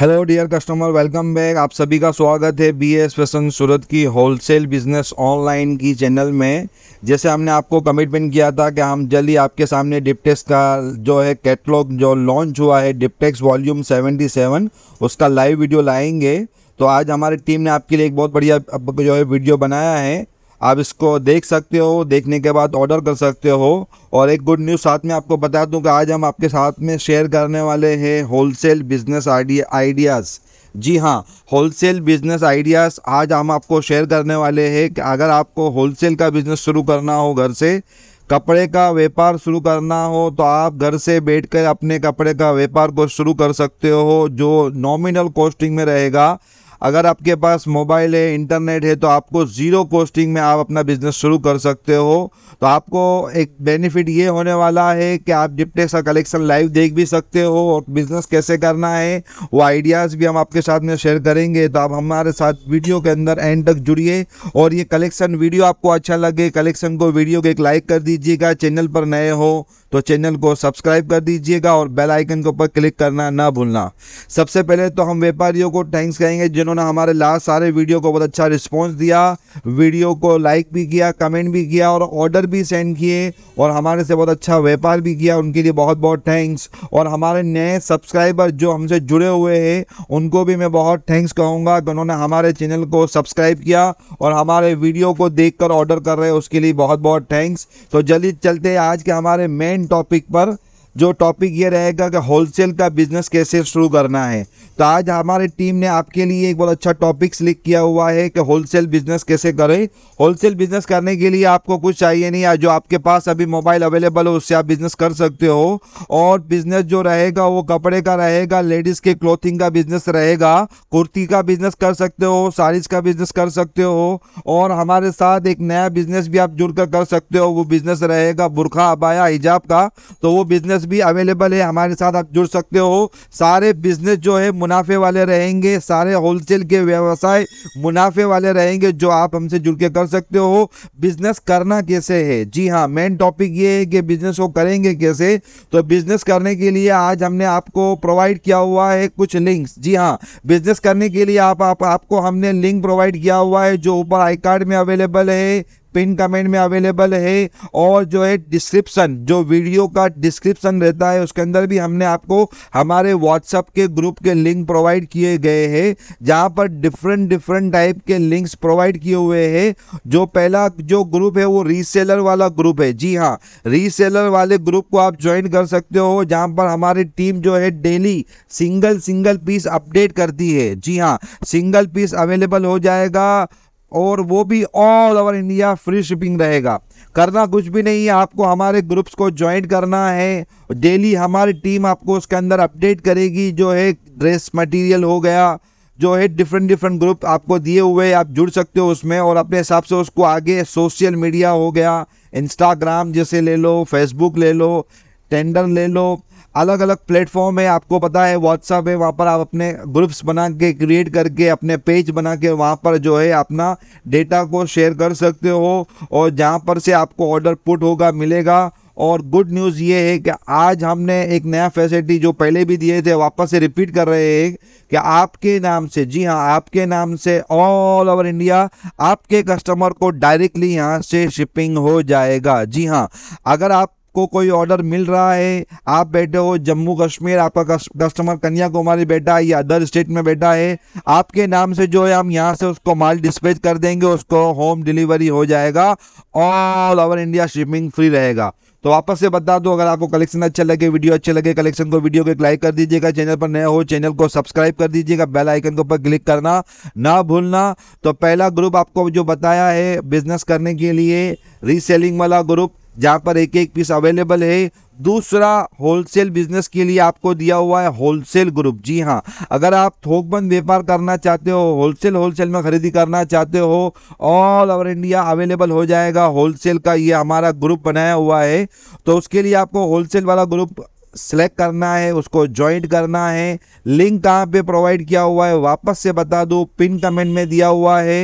hello dear customer welcome back आप सभी का स्वागत है बी एस फैसन सूरत की होलसेल बिजनेस ऑनलाइन की चैनल में जैसे हमने आपको कमिटमेंट किया था कि हम जल्द ही आपके सामने डिपटेक्स का जो है कैटलॉग जो लॉन्च हुआ है डिपटेक्स वॉल्यूम 77 उसका लाइव वीडियो लाएंगे तो आज हमारी टीम ने आपके लिए एक बहुत बढ़िया जो है वीडियो बनाया है आप इसको देख सकते हो देखने के बाद ऑर्डर कर सकते हो और एक गुड न्यूज़ साथ में आपको बता दूं कि आज हम आपके साथ में शेयर करने वाले हैं होलसेल बिजनेस आइडियाज़ जी हाँ होलसेल बिजनेस आइडियाज़ आज हम आपको शेयर करने वाले हैं कि अगर आपको होलसेल का बिज़नेस शुरू करना हो घर से कपड़े का व्यापार शुरू करना हो तो आप घर से बैठकर अपने कपड़े का व्यापार को शुरू कर सकते हो जो नॉमिनल कॉस्टिंग में रहेगा अगर आपके पास मोबाइल है इंटरनेट है तो आपको ज़ीरो कॉस्टिंग में आप अपना बिज़नेस शुरू कर सकते हो तो आपको एक बेनिफिट ये होने वाला है कि आप डिपटेक्स का कलेक्शन लाइव देख भी सकते हो और बिज़नेस कैसे करना है वो आइडियाज़ भी हम आपके साथ में शेयर करेंगे तो आप हमारे साथ वीडियो के अंदर एंड तक जुड़िए और ये कलेक्शन वीडियो आपको अच्छा लगे कलेक्शन को वीडियो को एक लाइक कर दीजिएगा चैनल पर नए हो तो चैनल को सब्सक्राइब कर दीजिएगा और बेल आइकन के ऊपर क्लिक करना ना भूलना सबसे पहले तो हम व्यापारियों को थैंक्स कहेंगे जिन्होंने हमारे लास्ट सारे वीडियो को बहुत अच्छा रिस्पॉन्स दिया वीडियो को लाइक भी किया कमेंट भी किया और ऑर्डर भी सेंड किए और हमारे से बहुत अच्छा व्यापार भी किया उनके लिए बहुत बहुत थैंक्स और हमारे नए सब्सक्राइबर जो हमसे जुड़े हुए हैं उनको भी मैं बहुत थैंक्स कहूँगा उन्होंने हमारे चैनल को सब्सक्राइब किया और हमारे वीडियो को देखकर ऑर्डर कर रहे हैं उसके लिए बहुत बहुत थैंक्स तो जल्दी चलते आज के हमारे मेन इम्पोर्टेंट टॉपिक पर जो टॉपिक ये रहेगा कि होलसेल का बिज़नेस कैसे शुरू करना है तो आज हमारे टीम ने आपके लिए एक बहुत अच्छा टॉपिक सिलेक्ट किया हुआ है कि होलसेल बिज़नेस कैसे करें होलसेल बिज़नेस करने के लिए आपको कुछ चाहिए नहीं जो आपके पास अभी मोबाइल अवेलेबल हो उससे आप बिज़नेस कर सकते हो और बिज़नेस जो रहेगा वो कपड़े का रहेगा लेडीज़ के क्लोथिंग का बिज़नेस रहेगा कुर्ती का बिज़नेस कर सकते हो साड़ीज़ का बिज़नेस कर सकते हो और हमारे साथ एक नया बिज़नेस भी आप जुड़कर कर सकते हो वो बिज़नेस रहेगा बुरखा अबाया हिजाब का तो वो बिज़नेस कोर्सेस भी अवेलेबल है हमारे साथ आप जुड़ सकते हो सारे बिजनेस जो है मुनाफे वाले रहेंगे सारे होलसेल के व्यवसाय मुनाफे वाले रहेंगे जो आप हमसे जुड़ के कर सकते हो बिजनेस करना कैसे है जी हाँ मेन टॉपिक ये है कि बिजनेस को करेंगे कैसे तो बिजनेस करने के लिए आज हमने आपको प्रोवाइड किया हुआ है कुछ लिंक्स जी हाँ बिजनेस करने के लिए आप, आप आपको हमने लिंक प्रोवाइड किया हुआ है जो ऊपर आई कार्ड में अवेलेबल है पिन कमेंट में अवेलेबल है और जो है डिस्क्रिप्सन जो वीडियो का डिस्क्रिप्सन रहता है उसके अंदर भी हमने आपको हमारे व्हाट्सअप के ग्रुप के लिंक प्रोवाइड किए गए हैं जहाँ पर डिफरेंट डिफरेंट टाइप के लिंक्स प्रोवाइड किए हुए हैं जो पहला जो ग्रुप है वो रीसेलर वाला ग्रुप है जी हाँ रीसेलर वाले ग्रुप को आप ज्वाइन कर सकते हो जहाँ पर हमारी टीम जो है daily single single piece update करती है जी हाँ सिंगल पीस अवेलेबल हो जाएगा और वो भी all over India free shipping रहेगा करना कुछ भी नहीं है आपको हमारे ग्रुप्स को ज्वाइन करना है डेली हमारी टीम आपको उसके अंदर अपडेट करेगी जो है ड्रेस मटेरियल हो गया जो है डिफरेंट डिफरेंट ग्रुप आपको दिए हुए आप जुड़ सकते हो उसमें और अपने हिसाब से उसको आगे सोशल मीडिया हो गया इंस्टाग्राम जैसे ले लो फेसबुक ले लो टेंडर ले लो अलग अलग प्लेटफॉर्म है आपको पता है व्हाट्सअप है वहाँ पर आप अपने ग्रुप्स बना के क्रिएट करके अपने पेज बना के वहाँ पर जो है अपना डेटा को शेयर कर सकते हो और जहाँ पर से आपको ऑर्डर पुट होगा मिलेगा और गुड न्यूज़ ये है कि आज हमने एक नया फैसिलिटी जो पहले भी दिए थे वापस से रिपीट कर रहे हैं कि आपके नाम से जी हाँ आपके नाम से ऑल ओवर इंडिया आपके कस्टमर को डायरेक्टली यहाँ से शिपिंग हो जाएगा जी हाँ अगर आप आपको कोई ऑर्डर मिल रहा है आप बैठे हो जम्मू कश्मीर आपका कस्टमर कन्याकुमारी बैठा है या अदर स्टेट में बैठा है आपके नाम से जो है हम यहाँ से उसको माल डिस्पैच कर देंगे उसको होम डिलीवरी हो जाएगा all over India shipping free रहेगा तो वापस से बता दो अगर आपको कलेक्शन अच्छा लगे वीडियो अच्छे लगे कलेक्शन को वीडियो को एक लाइक कर दीजिएगा चैनल पर नया हो चैनल को सब्सक्राइब कर दीजिएगा बेल आइकन के ऊपर क्लिक करना ना भूलना तो पहला ग्रुप आपको जो बताया है बिजनेस करने के लिए रीसेलिंग वाला ग्रुप जहाँ पर एक एक पीस अवेलेबल है दूसरा होलसेल बिजनेस के लिए आपको दिया हुआ है होलसेल ग्रुप जी हाँ अगर आप थोकबंद व्यापार करना चाहते हो होलसेल होलसेल में खरीदी करना चाहते हो ऑल ओवर इंडिया अवेलेबल हो जाएगा होलसेल का ये हमारा ग्रुप बनाया हुआ है तो उसके लिए आपको होलसेल वाला ग्रुप सेलेक्ट करना है उसको ज्वाइंट करना है लिंक कहाँ पे प्रोवाइड किया हुआ है वापस से बता दो पिन कमेंट में दिया हुआ है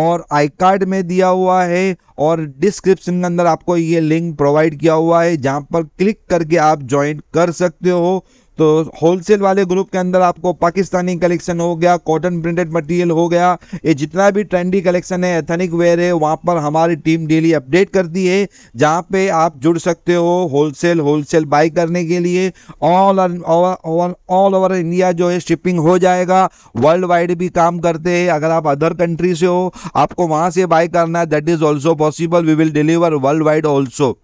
और आई कार्ड में दिया हुआ है और डिस्क्रिप्शन के अंदर आपको ये लिंक प्रोवाइड किया हुआ है जहाँ पर क्लिक करके आप ज्वाइंट कर सकते हो तो होलसेल वाले ग्रुप के अंदर आपको पाकिस्तानी कलेक्शन हो गया कॉटन प्रिंटेड मटेरियल हो गया ये जितना भी ट्रेंडी कलेक्शन है एथनिक वेयर है वहाँ पर हमारी टीम डेली अपडेट करती है जहाँ पे आप जुड़ सकते हो होलसेल होलसेल बाई करने के लिए ऑल ऑल ओवर इंडिया जो है शिपिंग हो जाएगा वर्ल्ड वाइड भी काम करते हैं अगर आप अदर कंट्री से हो आपको वहाँ से बाई करना है that is also possible we will deliver world wide also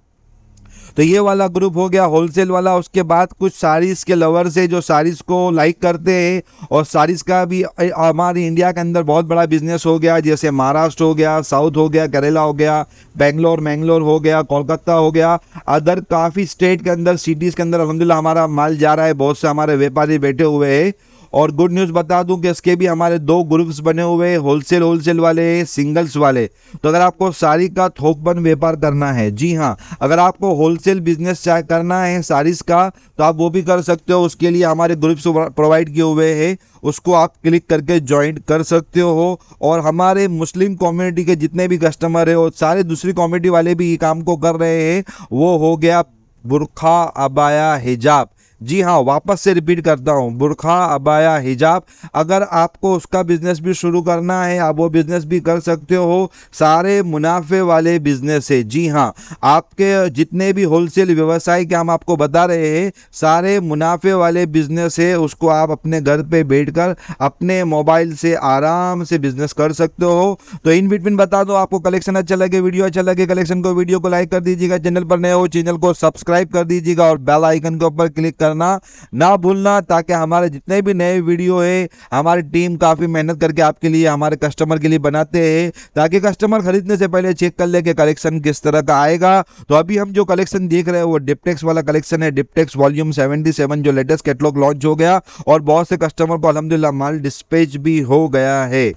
तो ये वाला ग्रुप हो गया होलसेल वाला उसके बाद कुछ साड़ीस के लवर्स है जो साड़ीस को लाइक करते हैं और साड़ीज़ का भी हमारे इंडिया के अंदर बहुत बड़ा बिजनेस हो गया जैसे महाराष्ट्र हो गया साउथ हो गया केरला हो गया बेंगलोर मैंगलोर हो गया कोलकाता हो गया अदर काफ़ी स्टेट के अंदर सिटीज़ के अंदर अलहमदिल्ला हमारा माल जा रहा है बहुत से हमारे व्यापारी बैठे हुए हैं और गुड न्यूज़ बता दूं कि इसके भी हमारे दो ग्रुप्स बने हुए हैं होलसेल होलसेल वाले सिंगल्स वाले तो अगर आपको साड़ी का थोकबन व्यापार करना है जी हाँ अगर आपको होलसेल बिजनेस चाहे करना है साड़ीज का तो आप वो भी कर सकते हो उसके लिए हमारे ग्रुप्स प्रोवाइड किए हुए हैं उसको आप क्लिक करके ज्वाइन कर सकते हो और हमारे मुस्लिम कम्युनिटी के जितने भी कस्टमर है और सारे दूसरी कम्युनिटी वाले भी ये काम को कर रहे हैं वो हो गया बुरखा अबाया हिजाब जी हाँ वापस से रिपीट करता हूँ बुरखा अबाया हिजाब अगर आपको उसका बिज़नेस भी शुरू करना है आप वो बिज़नेस भी कर सकते हो सारे मुनाफे वाले बिज़नेस है जी हाँ आपके जितने भी होलसेल व्यवसाय के हम आपको बता रहे हैं सारे मुनाफे वाले बिज़नेस है उसको आप अपने घर पे बैठकर अपने मोबाइल से आराम से बिज़नेस कर सकते हो तो इन बिटवीन बता दो आपको कलेक्शन अच्छा लगे वीडियो अच्छा लगे कलेक्शन को वीडियो को लाइक कर दीजिएगा चैनल पर नए हो चैनल को सब्सक्राइब कर दीजिएगा और बेल आइकन के ऊपर क्लिक कर करना ना भूलना ताकि हमारे जितने भी नए वीडियो है हमारी टीम काफ़ी मेहनत करके आपके लिए हमारे कस्टमर के लिए बनाते हैं ताकि कस्टमर खरीदने से पहले चेक कर ले कि कलेक्शन किस तरह का आएगा तो अभी हम जो कलेक्शन देख रहे हैं वो डिपटेक्स वाला कलेक्शन है डिपटेक्स वॉल्यूम सेवेंटी जो लेटेस्ट कैटलॉग लॉन्च हो गया और बहुत से कस्टमर को अलहमदिल्ला माल डिस्पैच भी हो गया है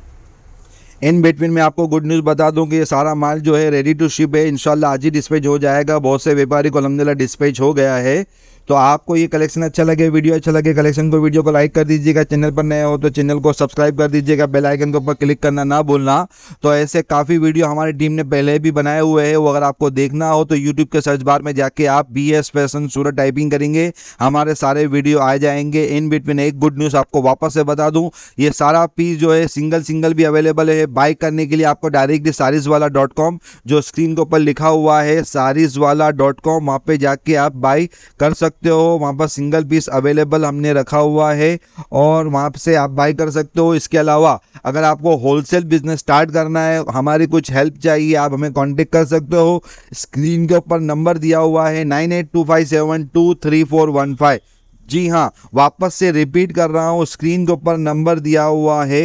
इन बिटवीन में आपको गुड न्यूज़ बता दूं कि ये सारा माल जो है रेडी टू शिप है इंशाल्लाह आज ही डिस्पैच हो जाएगा बहुत से व्यापारी को अलहमदिल्ला डिस्पैच हो गया है तो आपको ये कलेक्शन अच्छा लगे वीडियो अच्छा लगे कलेक्शन को वीडियो को लाइक कर दीजिएगा चैनल पर नए हो तो चैनल को सब्सक्राइब कर दीजिएगा बेल आइकन के ऊपर क्लिक करना ना भूलना तो ऐसे काफ़ी वीडियो हमारी टीम ने पहले भी बनाए हुए हैं वो अगर आपको देखना हो तो यूट्यूब के सर्च बार में जाके आप B S fashion Surat typing करेंगे हमारे सारे वीडियो आ जाएंगे इन बिटवीन एक गुड न्यूज़ आपको वापस से बता दूँ ये सारा पीस जो है सिंगल सिंगल भी अवेलेबल है बाई करने के लिए आपको डायरेक्टली सारिस डॉट कॉम जो स्क्रीन के ऊपर लिखा हुआ है सारिस वहां डॉट कॉम वहाँ पर जाके आप बाई कर सकते सकते हो वहाँ पर सिंगल पीस अवेलेबल हमने रखा हुआ है और वहाँ से आप बाई कर सकते हो इसके अलावा अगर आपको होलसेल बिजनेस स्टार्ट करना है हमारी कुछ हेल्प चाहिए आप हमें कॉन्टेक्ट कर सकते हो स्क्रीन के ऊपर नंबर दिया हुआ है nine eight two five seven two three four one five जी हाँ वापस से रिपीट कर रहा हूँ स्क्रीन के ऊपर नंबर दिया हुआ है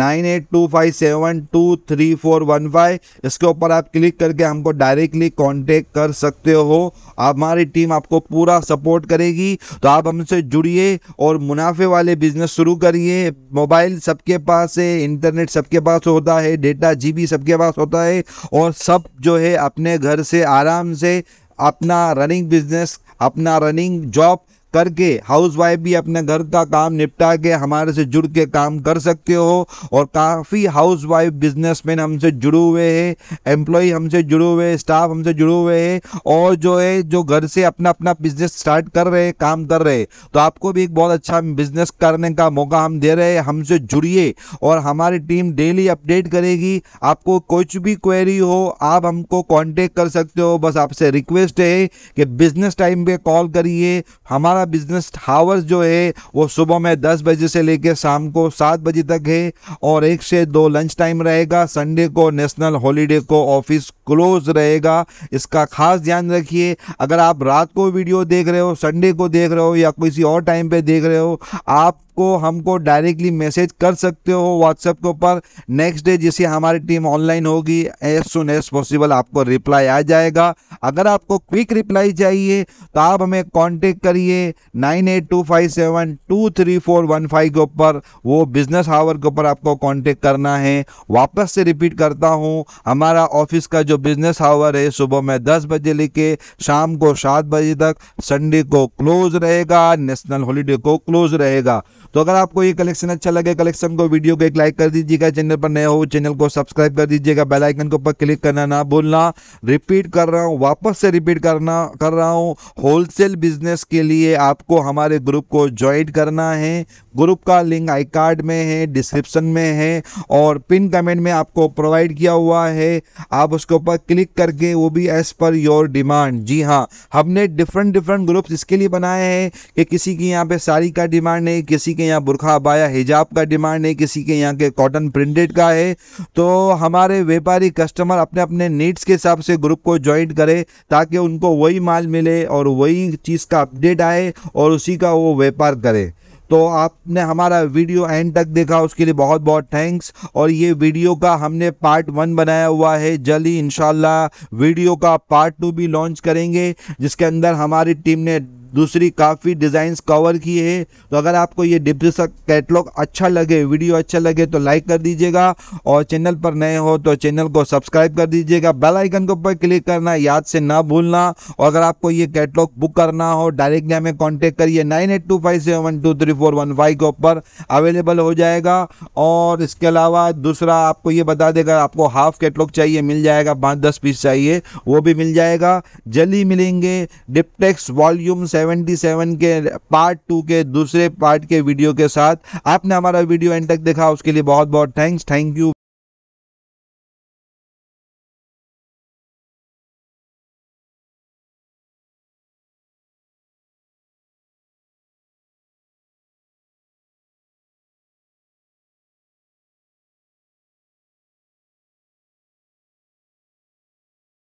nine eight two five seven two three four one five इसके ऊपर आप क्लिक करके हमको डायरेक्टली कांटेक्ट कर सकते हो हमारी टीम आपको पूरा सपोर्ट करेगी तो आप हमसे जुड़िए और मुनाफे वाले बिजनेस शुरू करिए मोबाइल सबके पास है इंटरनेट सबके पास होता है डेटा जीबी सबके पास होता है और सब जो है अपने घर से आराम से अपना रनिंग बिजनेस अपना रनिंग जॉब करके हाउस वाइफ भी अपने घर का काम निपटा के हमारे से जुड़ के काम कर सकते हो और काफ़ी हाउस वाइफ बिजनेसमैन हमसे जुड़े हुए हैं एम्प्लॉय हमसे जुड़े हुए हैं स्टाफ हमसे जुड़े हुए हैं और जो है जो घर से अपना अपना बिजनेस स्टार्ट कर रहे हैं काम कर रहे हैं तो आपको भी एक बहुत अच्छा बिजनेस करने का मौका हम दे रहे हैं हमसे जुड़िए और हमारी टीम डेली अपडेट करेगी आपको कुछ भी क्वेरी हो आप हमको कॉन्टेक्ट कर सकते हो बस आपसे रिक्वेस्ट है कि बिजनेस टाइम पर कॉल करिए हमारा हमारा बिजनेस हावर्स जो है वो सुबह में दस बजे से लेकर शाम को सात बजे तक है और एक से दो लंच टाइम रहेगा संडे को नेशनल हॉलीडे को ऑफिस क्लोज रहेगा इसका खास ध्यान रखिए अगर आप रात को वीडियो देख रहे हो संडे को देख रहे हो या किसी और टाइम पे देख रहे हो आप को हमको डायरेक्टली मैसेज कर सकते हो व्हाट्सएप के ऊपर नेक्स्ट डे जैसे हमारी टीम ऑनलाइन होगी एज सुन एज पॉसिबल आपको रिप्लाई आ जाएगा अगर आपको क्विक रिप्लाई चाहिए तो आप हमें कांटेक्ट करिए nine eight two five seven two three four one five के ऊपर वो बिजनेस आवर के ऊपर आपको कॉन्टेक्ट करना है वापस से रिपीट करता हूँ हमारा ऑफिस का जो बिजनेस आवर है सुबह में दस बजे लेके शाम को सात बजे तक संडे को क्लोज रहेगा नेशनल हॉलीडे को क्लोज रहेगा तो अगर आपको ये कलेक्शन अच्छा लगे कलेक्शन को वीडियो को एक लाइक कर दीजिएगा चैनल पर नया हो चैनल को सब्सक्राइब कर दीजिएगा बेल आइकन के ऊपर क्लिक करना ना भूलना रिपीट कर रहा हूँ वापस से रिपीट करना कर रहा हूँ होलसेल बिजनेस के लिए आपको हमारे ग्रुप को ज्वाइन करना है ग्रुप का लिंक आई कार्ड में है डिस्क्रिप्शन में है और पिन कमेंट में आपको प्रोवाइड किया हुआ है आप उसके ऊपर क्लिक करके वो भी एज पर योर डिमांड जी हाँ हमने डिफरेंट डिफरेंट ग्रुप्स इसके लिए बनाए हैं कि किसी के यहाँ पे साड़ी का डिमांड है किसी के यहाँ बुरखा बाया हिजाब का डिमांड है किसी के यहाँ के कॉटन प्रिंटेड का है तो हमारे व्यापारी कस्टमर अपने अपने नीड्स के हिसाब से ग्रुप को ज्वाइन करें ताकि उनको वही माल मिले और वही चीज़ का अपडेट आए और उसी का वो व्यापार करें तो आपने हमारा वीडियो एंड तक देखा उसके लिए बहुत बहुत थैंक्स और ये वीडियो का हमने पार्ट वन बनाया हुआ है जल्द ही इन वीडियो का पार्ट टू भी लॉन्च करेंगे जिसके अंदर हमारी टीम ने दूसरी काफ़ी डिज़ाइंस कवर किए हैं तो अगर आपको ये डिप्स कैटलॉग अच्छा लगे वीडियो अच्छा लगे तो लाइक कर दीजिएगा और चैनल पर नए हो तो चैनल को सब्सक्राइब कर दीजिएगा बेल आइकन के ऊपर क्लिक करना याद से ना भूलना और अगर आपको ये कैटलॉग बुक करना हो डायरेक्टली हमें कॉन्टेक्ट करिए nine eight two five seven one two three four one five के ऊपर अवेलेबल हो जाएगा और इसके अलावा दूसरा आपको ये बता देगा आपको हाफ कैटलॉग चाहिए मिल जाएगा पाँच दस पीस चाहिए वो भी मिल जाएगा जल्दी मिलेंगे डिपटेक्स वॉल्यूम सेवन 77 के पार्ट टू के दूसरे पार्ट के वीडियो के साथ आपने हमारा वीडियो एंड तक देखा उसके लिए बहुत बहुत थैंक्स थैंक यू